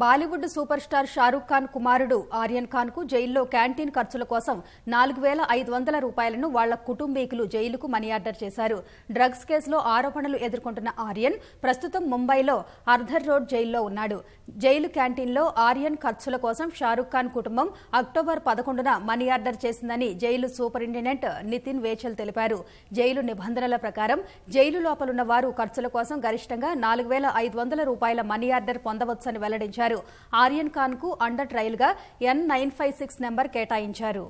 Bollywood super star Shahrukh Khan కుమారుడు ఆర్యన్ ఖాన్ కు జైల్లో క్యాంటీన్ ఖర్చుల కోసం నాలుగు వేల ఐదు వందల రూపాయలను వాళ్ల కుటుంబీకులు జైలుకు మనీ ఆర్డర్ చేశారు డ్రగ్స్ కేసులో ఆరోపణలు ఎదుర్కొంటున్న ఆర్యన్ ప్రస్తుతం ముంబైలో అర్ధర్ రోడ్ జైల్లో ఉన్నాడు జైలు క్యాంటీన్లో ఆర్యన్ ఖర్చుల కోసం షారూక్ ఖాన్ కుటుంబం అక్టోబర్ పదకొండున మనీ ఆర్డర్ చేసిందని జైలు సూపరింటెండెంట్ నితిన్ వేచల్ తెలిపారు జైలు నిబంధనల ప్రకారం జైలు లోపలున్న వారు ఖర్చుల కోసం గరిష్టంగా నాలుగు వేల ఐదు వందల రూపాయల మనీ ఆర్డర్ పొందవచ్చని వెల్లడించారు ఆర్యన్ ఆర్యన్ కు అండర్ గా N nine five six number కేటాయించారు